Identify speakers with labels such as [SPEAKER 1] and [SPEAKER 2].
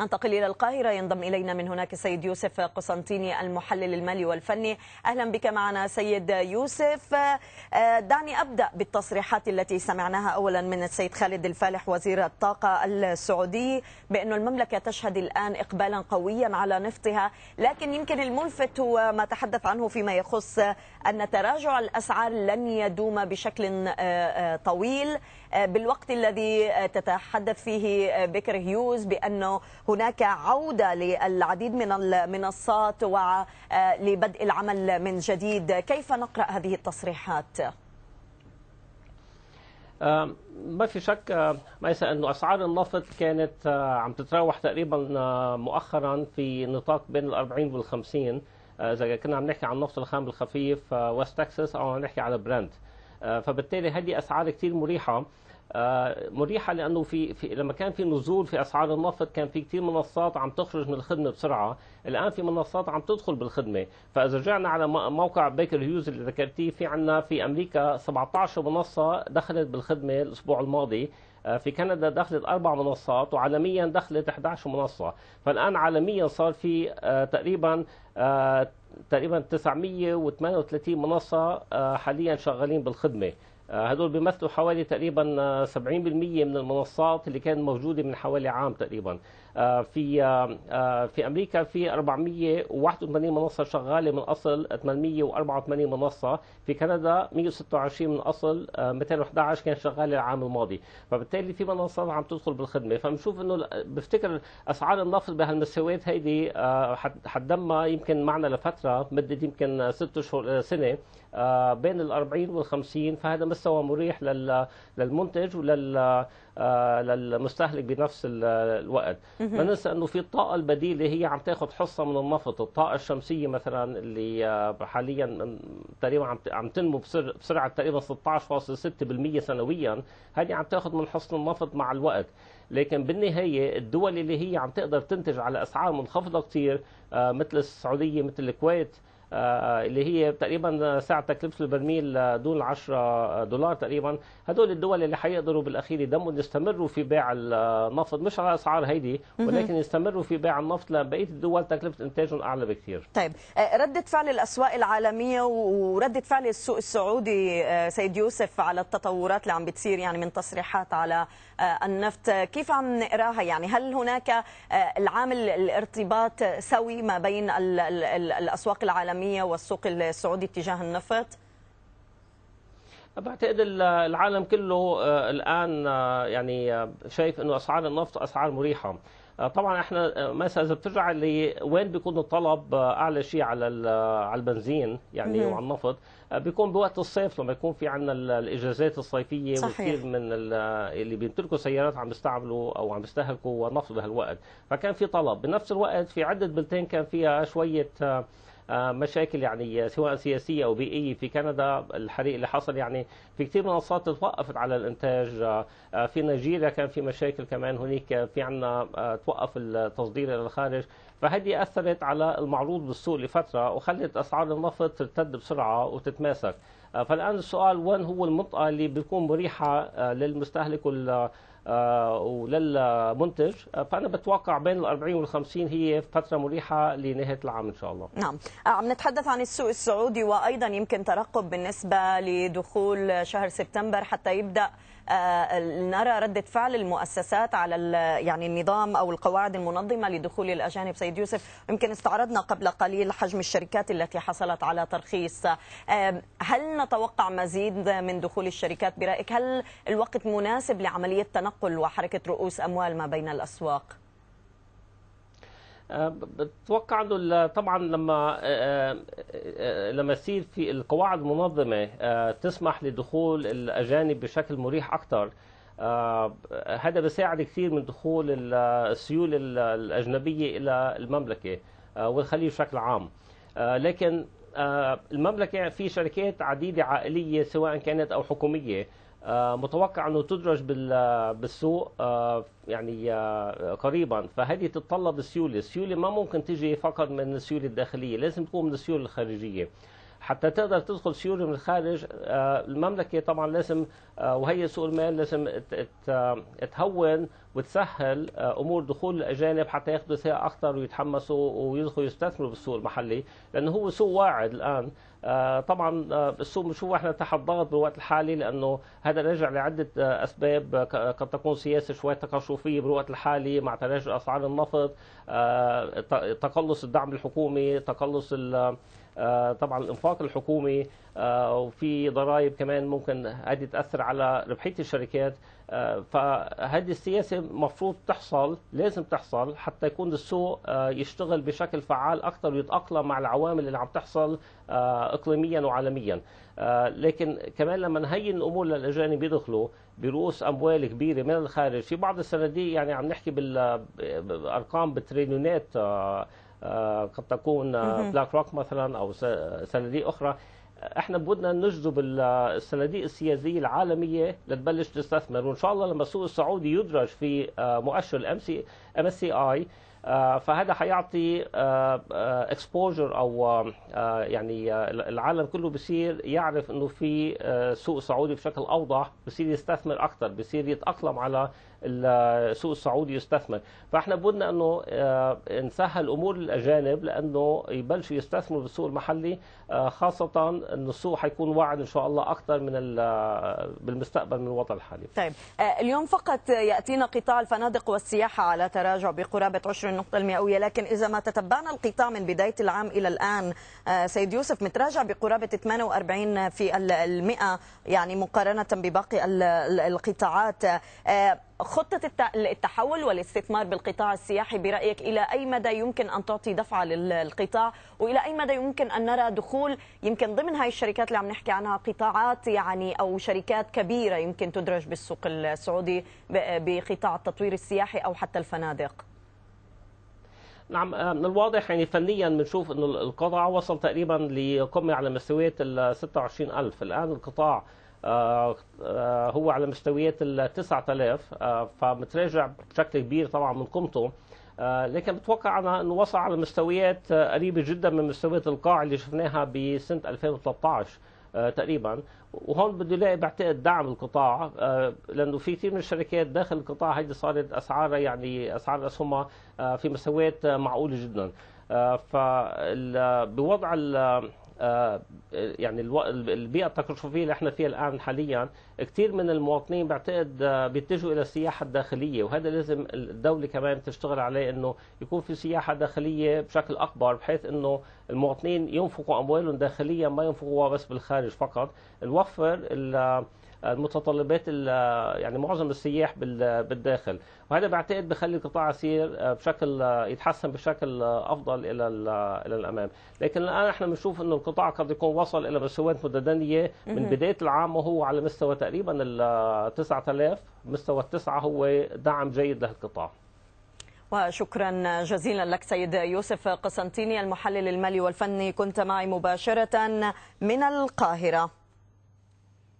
[SPEAKER 1] ننتقل إلى القاهرة ينضم إلينا من هناك السيد يوسف قسنطيني المحلل المالي والفني أهلا بك معنا سيد يوسف آه، دعني أبدأ بالتصريحات التي سمعناها أولا من السيد خالد الفالح وزير الطاقة السعودي بأن المملكة تشهد الآن إقبالا قويا على نفطها لكن يمكن الملفت هو ما تحدث عنه فيما يخص أن تراجع الأسعار لن يدوم بشكل آه، آه، طويل بالوقت الذي تتحدث فيه بكر هيوز بأنه هناك عودة للعديد من المنصات ولبدء آه، العمل من جديد كيف نقرأ هذه التصريحات؟
[SPEAKER 2] آه، ما في شك ليس آه، انه اسعار النفط كانت عم تتراوح تقريبا مؤخرا في نطاق بين ال 40 وال 50 اذا كنا عم نحكي عن النفط الخام الخفيف وست تكساس او عم نحكي على براند فبالتالي هذه اسعار كثير مريحه آه، مريحه لانه في, في لما كان في نزول في اسعار النفط كان في كثير منصات عم تخرج من الخدمه بسرعه، الان في منصات عم تدخل بالخدمه، فاذا رجعنا على موقع بيكر هيوز اللي ذكرتيه في عندنا في امريكا 17 منصه دخلت بالخدمه الاسبوع الماضي، آه، في كندا دخلت اربع منصات وعالميا دخلت 11 منصه، فالان عالميا صار في آه، تقريبا تقريبا 938 منصه حاليا شغالين بالخدمه. آه، هدول بيمثلوا حوالي تقريبا 70% آه، من المنصات اللي كانت موجودة من حوالي عام تقريبا آه، في آه، آه، في امريكا في 481 منصه شغاله من اصل 884 منصه في كندا 126 من اصل 211 كان شغاله العام الماضي فبالتالي في منصات عم تدخل بالخدمه فبنشوف انه بفتكر اسعار النفط بهالمستويات هيدي حتدمى يمكن معنا لفتره مده يمكن ست اشهر سنه بين ال 40 وال 50 فهذا مستوى مريح للمنتج ولل آه، للمستهلك بنفس الوقت ما ننسى انه في الطاقه البديله هي عم تاخذ حصه من النفط الطاقه الشمسيه مثلا اللي آه، حاليا تقريبا عم تنمو بسرعه تقريبا 16.6% سنويا هذه عم تاخذ من حصن النفط مع الوقت لكن بالنهاية الدول اللي هي عم تقدر تنتج على أسعار منخفضة كتير آه، مثل السعودية مثل الكويت آه، اللي هي تقريبا سعر تكلفه البرميل دون 10 دولار تقريبا هدول الدول اللي حيقدروا بالاخير يدموا يستمروا في بيع النفط مش على اسعار هيدي ولكن يستمروا في بيع النفط لبقيه الدول تكلفه انتاجهم اعلى بكثير
[SPEAKER 1] طيب آه، رده فعل الاسواق العالميه ورده فعل السوق السعودي آه، سيد يوسف على التطورات اللي عم بتصير يعني من تصريحات على النفط كيف عم نقراها يعني هل هناك العامل الارتباط سوي ما بين الاسواق العالميه العالمية والسوق السعودي اتجاه النفط؟ بعتقد العالم
[SPEAKER 2] كله آه، الآن آه، يعني آه، شايف أنه أسعار النفط أسعار مريحة طبعا احنا مثلا اذا بترجع لوين بيكون الطلب اعلى شيء على على البنزين يعني وعلى النفط بيكون بوقت الصيف لما يكون في عندنا الاجازات الصيفيه صحيح. وكثير من اللي بيمتلكوا سيارات عم بيستعملوا او عم بيستهلكوا نفط بهالوقت فكان في طلب بنفس الوقت في عده بلدان كان فيها شويه آه، مشاكل يعني سواء سياسيه او بيئيه في كندا الحريق اللي حصل يعني في كثير منصات توقفت على الانتاج آه، آه، في نيجيريا كان في مشاكل كمان هناك في عندنا توقف التصدير الى الخارج فهذه اثرت على المعروض بالسوق لفتره وخلت اسعار النفط ترتد بسرعه وتتماسك آه، فالآن السؤال وين هو المنطقة اللي بتكون مريحة آه، للمستهلك آه، وللمنتج فأنا بتوقع بين ال 40 وال 50 هي فترة مريحة لنهاية العام إن شاء الله
[SPEAKER 1] نعم عم نتحدث عن السوق السعودي وأيضا يمكن ترقب بالنسبة لدخول شهر سبتمبر حتى يبدأ آه، نرى ردة فعل المؤسسات على يعني النظام أو القواعد المنظمة لدخول الأجانب سيد يوسف يمكن استعرضنا قبل قليل حجم الشركات التي حصلت على ترخيص آه، هل نتوقع مزيد من دخول الشركات برأيك هل الوقت مناسب لعملية تنقل وحركة رؤوس أموال ما بين الأسواق؟
[SPEAKER 2] آه، بتوقع انه طبعا لما آه، آه، لما يصير في القواعد المنظمه تسمح لدخول الاجانب بشكل مريح اكثر هذا بيساعد كثير من دخول السيول الاجنبيه الى المملكه والخليج بشكل عام لكن المملكه في شركات عديده عائليه سواء كانت او حكوميه آه، متوقع انه تدرج آه، بالسوق آه، يعني قريبا فهذه تتطلب السيوله، السيوله ما ممكن تجي فقط من السيوله الداخليه، لازم تكون من السيوله الخارجيه. حتى تقدر تدخل سيوله من الخارج المملكه طبعا لازم وهي سوق المال لازم تهون وتسهل امور دخول الاجانب حتى ياخذوا ثقه اكثر ويتحمسوا ويدخلوا يستثمروا بالسوق المحلي لانه هو سوق واعد الان آه، طبعا آه، السوق بنشوفه احنا تحت ضغط بالوقت الحالي لانه هذا راجع لعده آه، اسباب قد تكون سياسه شوي تقشفيه بالوقت الحالي مع تراجع اسعار النفط تقلص الدعم الحكومي تقلص طبعا الانفاق الحكومي وفي ضرائب كمان ممكن هذه تاثر على ربحيه الشركات فهذه السياسه المفروض تحصل لازم تحصل حتى يكون السوق آه، يشتغل بشكل فعال اكثر ويتاقلم مع العوامل اللي عم تحصل آه، اقليميا وعالميا آه، لكن كمان لما نهين الامور للاجانب يدخلوا برؤوس اموال كبيره من الخارج في بعض الصناديق يعني عم نحكي بارقام بتريليونات قد تكون بلاك روك مثلا او صناديق اخرى احنا بدنا نجذب الصناديق السياسيه العالميه لتبلش تستثمر وان شاء الله لما السوق السعودي يدرج في آه، مؤشر الام سي ام اس سي اي فهذا حيعطي اكسبوجر آه، آه، او يعني العالم كله بصير يعرف انه في سوق سعودي بشكل اوضح بصير يستثمر اكثر بصير يتاقلم على السوق السعودي يستثمر فاحنا بدنا انه آه، نسهل امور للاجانب لانه يبلشوا يستثمروا بالسوق المحلي آه، خاصه انه السوق حيكون واعد ان شاء الله اكثر من آه، بالمستقبل من الوضع الحالي
[SPEAKER 1] طيب اليوم فقط ياتينا قطاع الفنادق والسياحه على تراجع بقرابه 20 نقطه المئويه لكن اذا ما تتبعنا القطاع من بدايه العام الى الان سيد يوسف متراجع بقرابه 48 في المئة يعني مقارنه بباقي القطاعات خطة التحول والاستثمار بالقطاع السياحي برأيك إلى أي مدى يمكن أن تعطي دفعة للقطاع وإلى أي مدى يمكن أن نرى دخول يمكن ضمن هاي الشركات اللي عم نحكي عنها قطاعات يعني أو شركات كبيرة يمكن تدرج بالسوق السعودي بقطاع التطوير السياحي أو حتى الفنادق
[SPEAKER 2] نعم من آه، الواضح يعني فنيا بنشوف انه القطاع وصل تقريبا لقمه على مستويات ال 26000 الان القطاع آه، آه، هو على مستويات ال 9000 آه، فمتراجع بشكل كبير طبعا من قيمته لكن بتوقع انا انه وصل على مستويات قريبه جدا من مستويات القاع اللي شفناها بسنه 2013 تقريبا وهون بده يلاقي بعتقد دعم القطاع لانه في كثير من الشركات داخل القطاع هيدي صارت اسعارها يعني اسعار اسهمها في مستويات معقوله جدا فبوضع آه، آه، يعني البيئه التقشفيه اللي احنا فيها الان حاليا كثير من المواطنين بعتقد آه، بيتجهوا الى السياحه الداخليه وهذا لازم الدوله كمان تشتغل عليه انه يكون في سياحه داخليه بشكل اكبر بحيث انه المواطنين ينفقوا أموالهم داخليا ما ينفقوها بس بالخارج فقط نوفر المتطلبات يعني معظم السياح بالداخل وهذا بعتقد بخلي القطاع يصير آه، بشكل آه، يتحسن بشكل آه، افضل الى الى الامام لكن الان احنا بنشوف انه القطاع قد يكون وصل الى مستويات متدنيه من بدايه العام وهو على مستوى تقريبا ال 9000 مستوى التسعه هو دعم جيد لهالقطاع
[SPEAKER 1] وشكرا جزيلا لك سيد يوسف قسنطيني المحلل المالي والفني كنت معي مباشرة من القاهرة